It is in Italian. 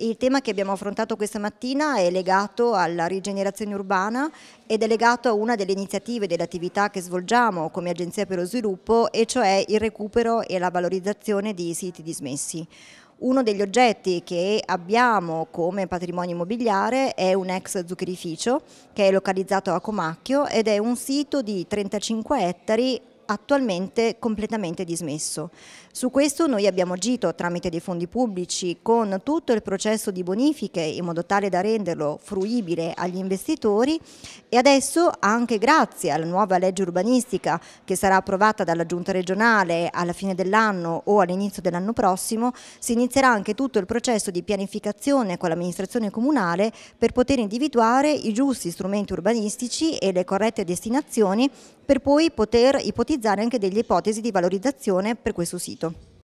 Il tema che abbiamo affrontato questa mattina è legato alla rigenerazione urbana ed è legato a una delle iniziative e delle attività che svolgiamo come Agenzia per lo Sviluppo e cioè il recupero e la valorizzazione di siti dismessi. Uno degli oggetti che abbiamo come patrimonio immobiliare è un ex zuccherificio che è localizzato a Comacchio ed è un sito di 35 ettari attualmente completamente dismesso. Su questo noi abbiamo agito tramite dei fondi pubblici con tutto il processo di bonifiche in modo tale da renderlo fruibile agli investitori e adesso anche grazie alla nuova legge urbanistica che sarà approvata dalla giunta regionale alla fine dell'anno o all'inizio dell'anno prossimo si inizierà anche tutto il processo di pianificazione con l'amministrazione comunale per poter individuare i giusti strumenti urbanistici e le corrette destinazioni per poi poter ipotizzare realizzare anche delle ipotesi di valorizzazione per questo sito.